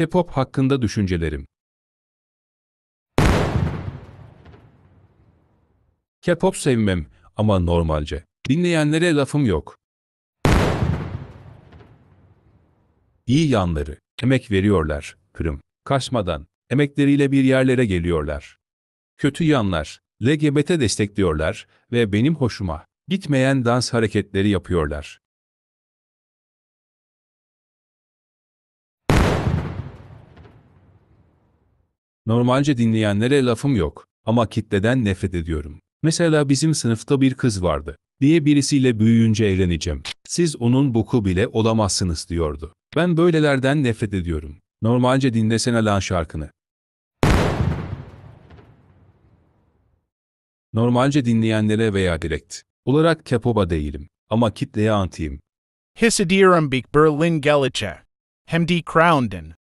K-pop hakkında düşüncelerim. K-pop sevmem ama normalce. Dinleyenlere lafım yok. İyi yanları. Emek veriyorlar. Kırım. Kaçmadan. Emekleriyle bir yerlere geliyorlar. Kötü yanlar. LGBT destekliyorlar ve benim hoşuma gitmeyen dans hareketleri yapıyorlar. Normalce dinleyenlere lafım yok ama kitleden nefret ediyorum. Mesela bizim sınıfta bir kız vardı diye birisiyle büyüyünce evleneceğim. Siz onun boku bile olamazsınız diyordu. Ben böylelerden nefret ediyorum. Normalce dinlesene lan şarkını. Normalce dinleyenlere veya direkt olarak kepoba değilim ama kitleye antiyim. Hissediyorum bir Berlin Gelice. Hem de Kraunden.